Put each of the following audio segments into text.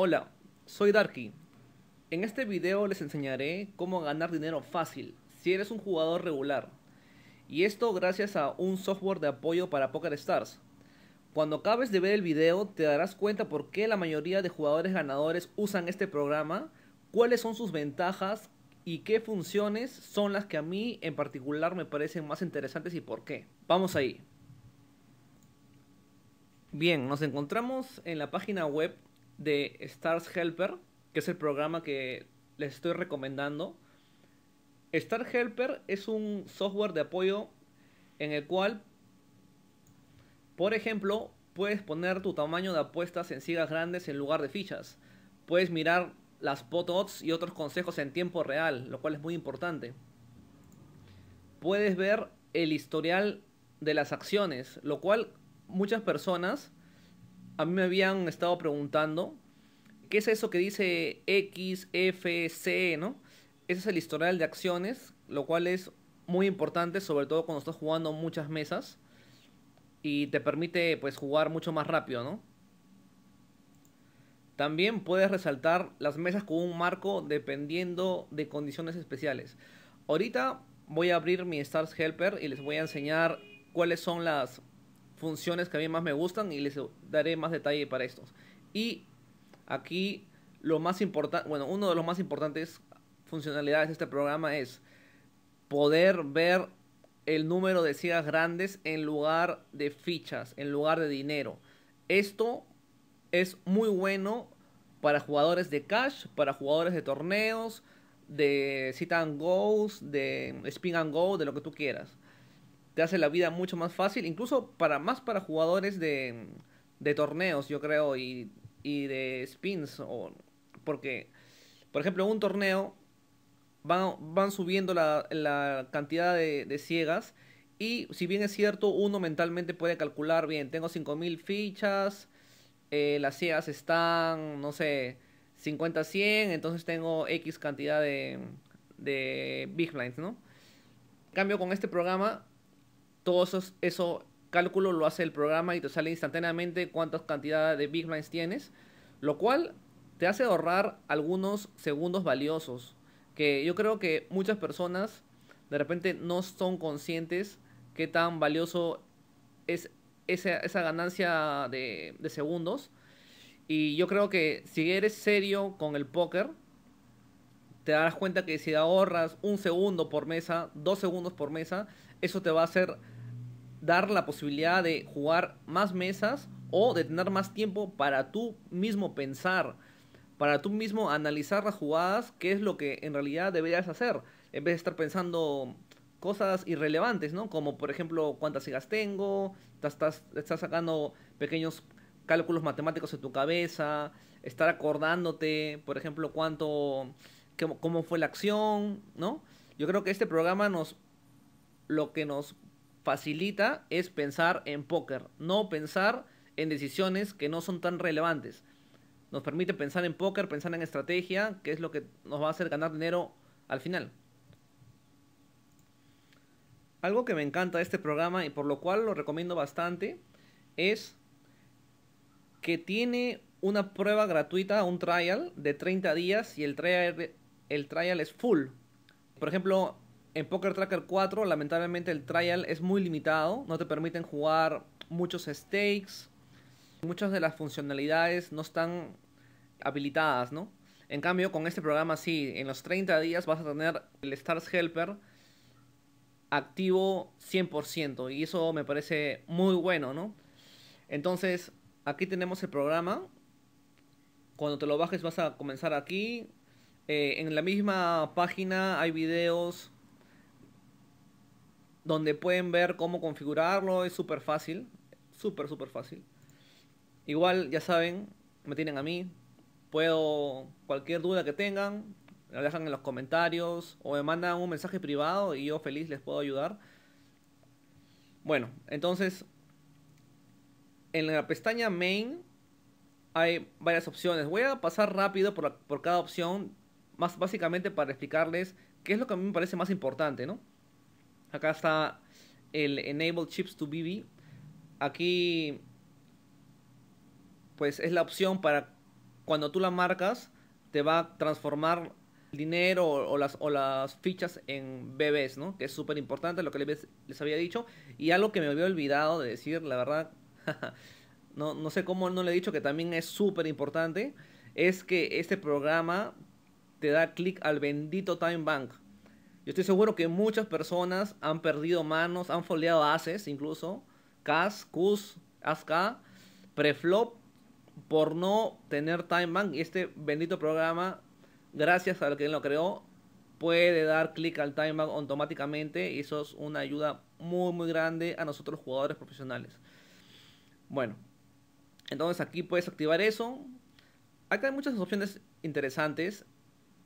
Hola, soy Darky. En este video les enseñaré cómo ganar dinero fácil si eres un jugador regular. Y esto gracias a un software de apoyo para Stars. Cuando acabes de ver el video te darás cuenta por qué la mayoría de jugadores ganadores usan este programa, cuáles son sus ventajas y qué funciones son las que a mí en particular me parecen más interesantes y por qué. Vamos ahí. Bien, nos encontramos en la página web de Stars Helper, que es el programa que les estoy recomendando. Stars Helper es un software de apoyo en el cual, por ejemplo, puedes poner tu tamaño de apuestas en sigas grandes en lugar de fichas. Puedes mirar las pot odds y otros consejos en tiempo real, lo cual es muy importante. Puedes ver el historial de las acciones, lo cual muchas personas a mí me habían estado preguntando, ¿qué es eso que dice C, no? Ese es el historial de acciones, lo cual es muy importante, sobre todo cuando estás jugando muchas mesas y te permite pues jugar mucho más rápido, ¿no? También puedes resaltar las mesas con un marco dependiendo de condiciones especiales. Ahorita voy a abrir mi Stars Helper y les voy a enseñar cuáles son las funciones que a mí más me gustan y les daré más detalle para estos. Y aquí lo más importante, bueno, uno de los más importantes funcionalidades de este programa es poder ver el número de sigas grandes en lugar de fichas, en lugar de dinero. Esto es muy bueno para jugadores de cash, para jugadores de torneos, de sit and go, de spin and go, de lo que tú quieras te hace la vida mucho más fácil, incluso para más para jugadores de, de torneos, yo creo, y, de spins. O, porque, por ejemplo, en un torneo van, van subiendo la, cantidad de, ciegas. Y si bien es cierto, uno mentalmente puede calcular bien, tengo 5.000 fichas, eh, las ciegas están, no sé, 50-100, entonces tengo X cantidad de, de big blinds, ¿no? cambio, con este programa todo eso, cálculo lo hace el programa y te sale instantáneamente cuántas cantidades de big blinds tienes, lo cual te hace ahorrar algunos segundos valiosos que yo creo que muchas personas de repente no son conscientes qué tan valioso es esa, esa ganancia de, de segundos. Y yo creo que si eres serio con el póker, te darás cuenta que si ahorras un segundo por mesa, dos segundos por mesa, eso te va a hacer dar la posibilidad de jugar más mesas o de tener más tiempo para tú mismo pensar, para tú mismo analizar las jugadas, qué es lo que en realidad deberías hacer, en vez de estar pensando cosas irrelevantes, ¿no? Como por ejemplo cuántas sigas tengo, estás, estás sacando pequeños cálculos matemáticos en tu cabeza, estar acordándote, por ejemplo, cuánto, cómo fue la acción, ¿no? Yo creo que este programa nos, lo que nos facilita es pensar en póker, no pensar en decisiones que no son tan relevantes. Nos permite pensar en póker, pensar en estrategia, que es lo que nos va a hacer ganar dinero al final. Algo que me encanta de este programa y por lo cual lo recomiendo bastante es que tiene una prueba gratuita, un trial de 30 días y el el trial es full. Por ejemplo, en Poker Tracker 4, lamentablemente el trial es muy limitado, no te permiten jugar muchos stakes, muchas de las funcionalidades no están habilitadas, ¿no? En cambio, con este programa sí, en los 30 días vas a tener el Stars Helper activo 100% y eso me parece muy bueno, ¿no? Entonces, aquí tenemos el programa. Cuando te lo bajes vas a comenzar aquí. Eh, en la misma página hay videos donde pueden ver cómo configurarlo, es súper fácil, súper, súper fácil. Igual, ya saben, me tienen a mí, puedo, cualquier duda que tengan, la dejan en los comentarios o me mandan un mensaje privado y yo feliz les puedo ayudar. Bueno, entonces, en la pestaña Main hay varias opciones. Voy a pasar rápido por, por cada opción, más básicamente para explicarles qué es lo que a mí me parece más importante, ¿no? Acá está el Enable Chips to BB. Aquí pues es la opción para cuando tú la marcas te va a transformar el dinero o, las, fichas en bebés, ¿no? Que es súper importante lo que les, había dicho. Y algo que me había olvidado de decir, la verdad, no, no sé cómo no le he dicho que también es súper importante, es que este programa te da clic al bendito Time Bank. Yo estoy seguro que muchas personas han perdido manos, han folleado aces, incluso, cas, cus, ask, preflop, por no tener time bank. Y este bendito programa, gracias a lo que lo creó, puede dar clic al time bank automáticamente. Y eso es una ayuda muy, muy grande a nosotros jugadores profesionales. Bueno, entonces aquí puedes activar eso. Acá hay muchas opciones interesantes.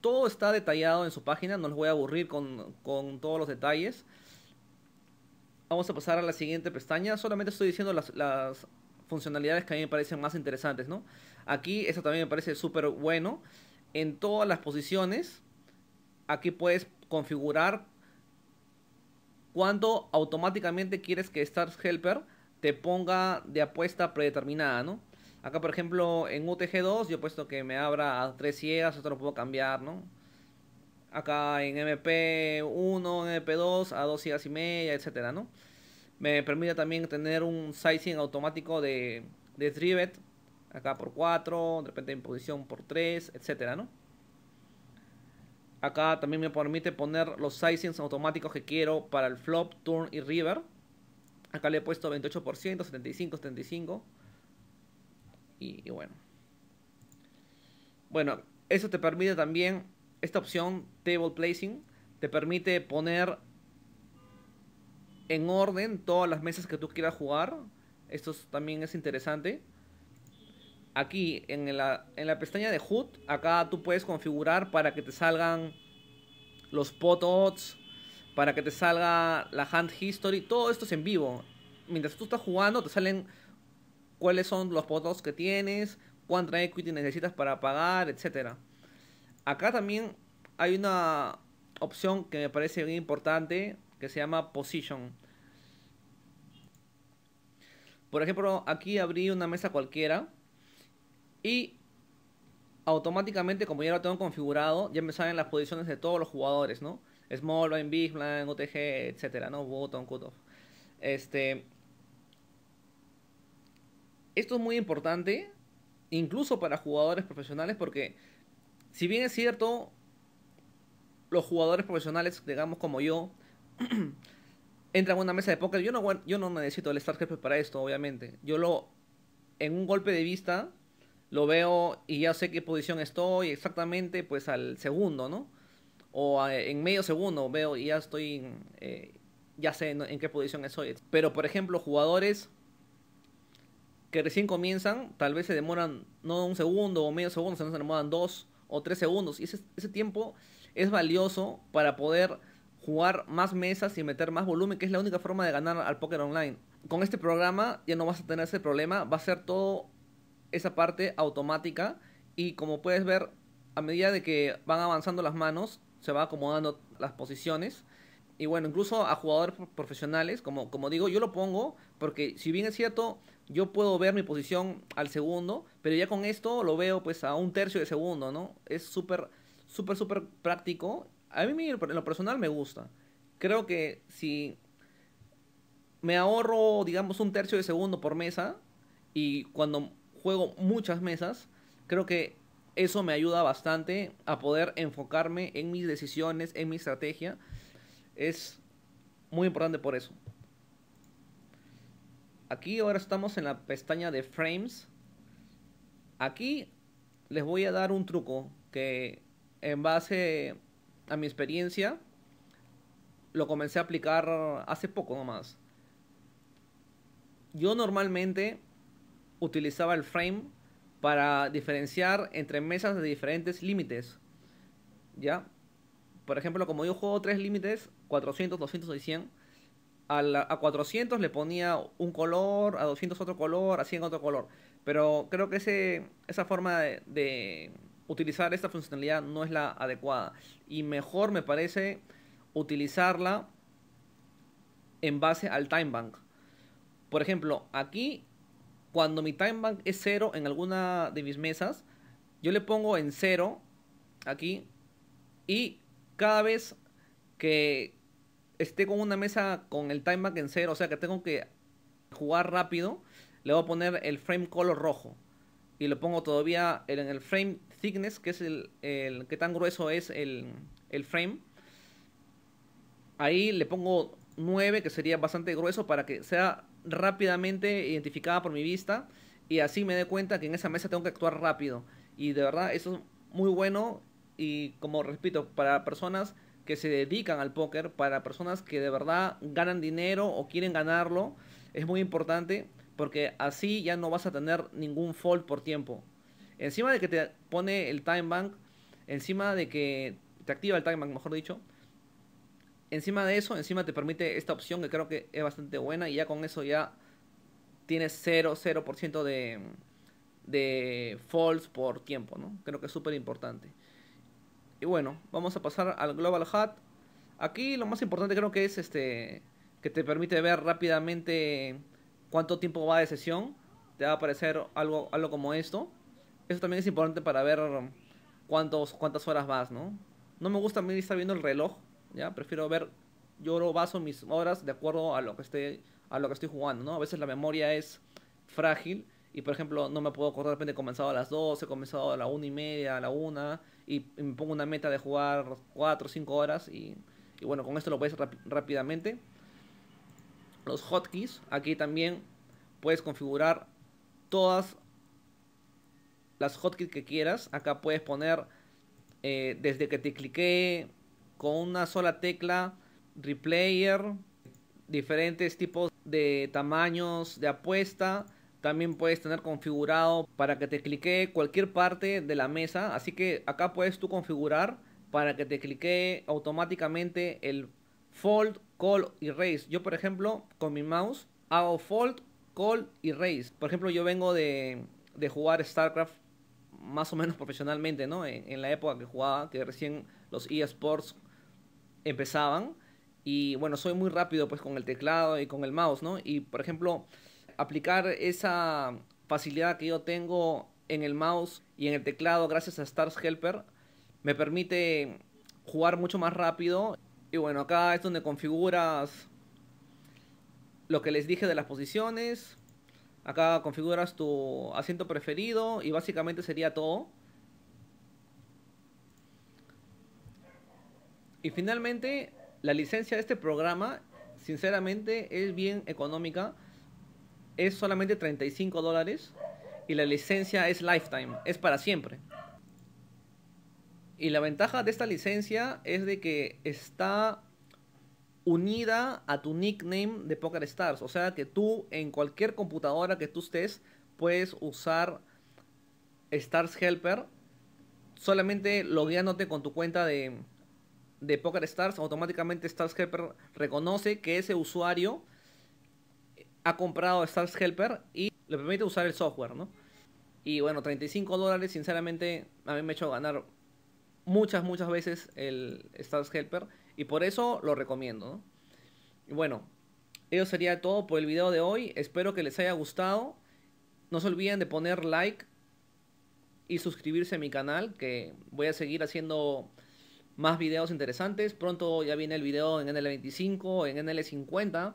Todo está detallado en su página, no les voy a aburrir con, todos los detalles. Vamos a pasar a la siguiente pestaña, solamente estoy diciendo las, las funcionalidades que a mí me parecen más interesantes, ¿no? Aquí, esto también me parece súper bueno. En todas las posiciones, aquí puedes configurar cuándo automáticamente quieres que Stars Helper te ponga de apuesta predeterminada, ¿no? Acá, por ejemplo, en UTG2 yo he puesto que me abra a tres ciegas, esto lo puedo cambiar, ¿no? Acá en MP1, MP2, a 2 ciegas y media, etcétera, ¿no? Me permite también tener un sizing automático de, DRIVET. acá por 4, de repente en posición por 3, etcétera, ¿no? Acá también me permite poner los sizings automáticos que quiero para el flop, turn y river. Acá le he puesto 28%, 75, 75 y, bueno. Bueno, eso te permite también, esta opción Table Placing, te permite poner en orden todas las mesas que tú quieras jugar. Esto también es interesante. Aquí en la, en la pestaña de HUD, acá tú puedes configurar para que te salgan los pot odds, para que te salga la hand history. Todo esto es en vivo. Mientras tú estás jugando, te salen cuáles son los votos que tienes, cuánta equity necesitas para pagar, etc. Acá también hay una opción que me parece bien importante que se llama position. Por ejemplo, aquí abrí una mesa cualquiera y automáticamente, como ya lo tengo configurado, ya me salen las posiciones de todos los jugadores, ¿no? Small big blind, OTG, etcétera, ¿no? Button, cutoff. Este, esto es muy importante, incluso para jugadores profesionales, porque si bien es cierto, los jugadores profesionales, digamos como yo, entran a una mesa de póker, yo no, yo no necesito el StarCraft para esto, obviamente. Yo lo, en un golpe de vista, lo veo y ya sé qué posición estoy exactamente, pues al segundo, ¿no? O en medio segundo veo y ya estoy, eh, ya sé en qué posición estoy. Pero, por ejemplo, jugadores que recién comienzan, tal vez se demoran no un segundo o medio segundo, sino se demoran dos o tres segundos. Y ese, tiempo es valioso para poder jugar más mesas y meter más volumen, que es la única forma de ganar al póker online. Con este programa ya no vas a tener ese problema, va a ser todo esa parte automática y como puedes ver, a medida de que van avanzando las manos, se va acomodando las posiciones. Y bueno, incluso a jugadores profesionales, como, como digo, yo lo pongo porque si bien es cierto, yo puedo ver mi posición al segundo, pero ya con esto lo veo pues a un tercio de segundo, ¿no? Es súper, súper, súper práctico. A mí en lo personal me gusta. Creo que si me ahorro, digamos, un tercio de segundo por mesa y cuando juego muchas mesas, creo que eso me ayuda bastante a poder enfocarme en mis decisiones, en mi estrategia. Es muy importante por eso. Aquí ahora estamos en la pestaña de frames. Aquí les voy a dar un truco que en base a mi experiencia lo comencé a aplicar hace poco nomás. Yo normalmente utilizaba el frame para diferenciar entre mesas de diferentes límites. ¿Ya? Por ejemplo, como yo juego tres límites, 400, 200 y 100, a, 400 le ponía un color, a 200 otro color, a 100 otro color. Pero creo que ese, esa forma de, utilizar esta funcionalidad no es la adecuada. Y mejor me parece utilizarla en base al time bank. Por ejemplo, aquí cuando mi time bank es cero en alguna de mis mesas, yo le pongo en cero aquí y cada vez que esté con una mesa con el Back en cero, o sea que tengo que jugar rápido, le voy a poner el frame color rojo. Y lo pongo todavía en el frame thickness, que es el, que tan grueso es el, el frame. Ahí le pongo 9, que sería bastante grueso, para que sea rápidamente identificada por mi vista. Y así me dé cuenta que en esa mesa tengo que actuar rápido. Y de verdad, eso es muy bueno. Y como repito, para personas que se dedican al póker, para personas que de verdad ganan dinero o quieren ganarlo, es muy importante porque así ya no vas a tener ningún fold por tiempo. Encima de que te pone el time bank, encima de que te activa el time bank, mejor dicho, encima de eso, encima te permite esta opción que creo que es bastante buena y ya con eso ya tienes 0, 0% de, de falls por tiempo, ¿no? Creo que es súper importante. Y bueno, vamos a pasar al Global Hat. Aquí lo más importante creo que es este que te permite ver rápidamente cuánto tiempo va de sesión. Te va a aparecer algo, algo como esto. Eso también es importante para ver cuántos, cuántas horas vas, ¿no? No me gusta a mí estar viendo el reloj, ¿ya? Prefiero ver, yo baso mis horas de acuerdo a lo que esté, a lo que estoy jugando, ¿no? A veces la memoria es frágil y por ejemplo no me puedo acordar de repente he comenzado a las 12, he comenzado a la 1 y media, a la 1 y, me pongo una meta de jugar 4 o 5 horas y, bueno, con esto lo puedes rápidamente. Los hotkeys, aquí también puedes configurar todas las hotkeys que quieras. Acá puedes poner eh, desde que te clique, con una sola tecla, replayer, diferentes tipos de tamaños de apuesta también puedes tener configurado para que te clique cualquier parte de la mesa. Así que acá puedes tú configurar para que te clique automáticamente el fold, call y raise. Yo por ejemplo con mi mouse hago fold, call y raise. Por ejemplo yo vengo de, jugar StarCraft más o menos profesionalmente, ¿no? En, en, la época que jugaba, que recién los eSports empezaban. Y bueno, soy muy rápido pues con el teclado y con el mouse, ¿no? Y por ejemplo, aplicar esa facilidad que yo tengo en el mouse y en el teclado gracias a Stars Helper me permite jugar mucho más rápido. Y bueno, acá es donde configuras lo que les dije de las posiciones. Acá configuras tu asiento preferido y básicamente sería todo. Y finalmente, la licencia de este programa, sinceramente, es bien económica es solamente 35 dólares y la licencia es lifetime, es para siempre. Y la ventaja de esta licencia es de que está unida a tu nickname de Poker Stars. O sea que tú en cualquier computadora que tú estés puedes usar Stars Helper solamente logueándote con tu cuenta de, de Poker Stars. Automáticamente Stars Helper reconoce que ese usuario ha comprado Stars Helper y le permite usar el software, ¿no? Y bueno, 35 dólares, sinceramente, a mí me ha hecho ganar muchas, muchas veces el Stars Helper y por eso lo recomiendo, Y bueno, eso sería todo por el video de hoy. Espero que les haya gustado. No se olviden de poner like y suscribirse a mi canal, que voy a seguir haciendo más videos interesantes. Pronto ya viene el video en NL25, en NL50.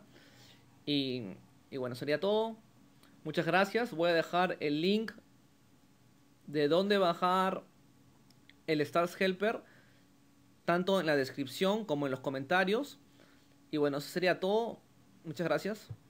Y y bueno, sería todo. Muchas gracias. Voy a dejar el link de dónde bajar el Stars Helper, tanto en la descripción como en los comentarios. Y bueno, eso sería todo. Muchas gracias.